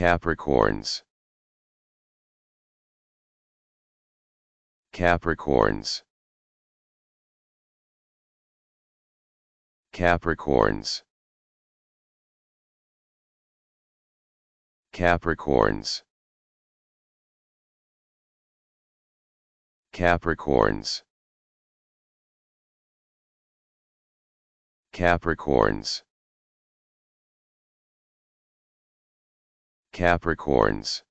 Capricorns Capricorns Capricorns Capricorns Capricorns Capricorns Capricorns